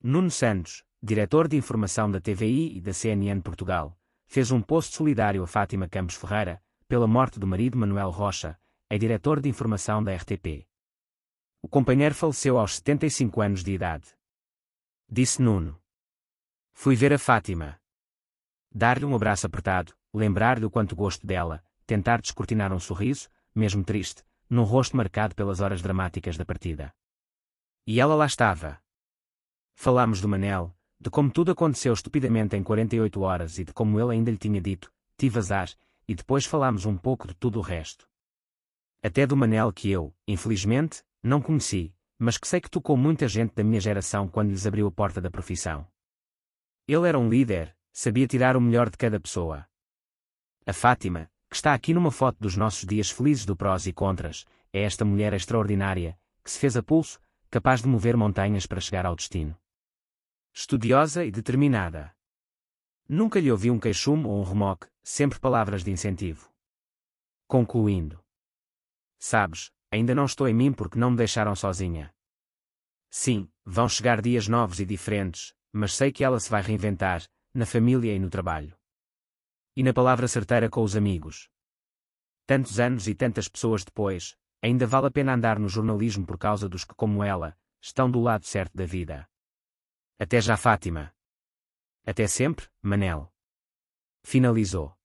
Nuno Santos, diretor de informação da TVI e da CNN Portugal, fez um post solidário a Fátima Campos Ferreira, pela morte do marido Manuel Rocha, é diretor de informação da RTP. O companheiro faleceu aos 75 anos de idade. Disse Nuno. Fui ver a Fátima. Dar-lhe um abraço apertado, lembrar-lhe o quanto gosto dela, tentar descortinar um sorriso, mesmo triste, num rosto marcado pelas horas dramáticas da partida. E ela lá estava. Falámos do Manel, de como tudo aconteceu estupidamente em 48 horas e de como ele ainda lhe tinha dito, tive azar, e depois falámos um pouco de tudo o resto. Até do Manel que eu, infelizmente, não conheci, mas que sei que tocou muita gente da minha geração quando lhes abriu a porta da profissão. Ele era um líder, sabia tirar o melhor de cada pessoa. A Fátima, que está aqui numa foto dos nossos dias felizes do prós e contras, é esta mulher extraordinária, que se fez a pulso, capaz de mover montanhas para chegar ao destino. Estudiosa e determinada. Nunca lhe ouvi um queixume ou um remoque, sempre palavras de incentivo. Concluindo. Sabes, ainda não estou em mim porque não me deixaram sozinha. Sim, vão chegar dias novos e diferentes, mas sei que ela se vai reinventar, na família e no trabalho. E na palavra certeira com os amigos. Tantos anos e tantas pessoas depois, ainda vale a pena andar no jornalismo por causa dos que, como ela, estão do lado certo da vida. Até já, Fátima. Até sempre, Manel. Finalizou.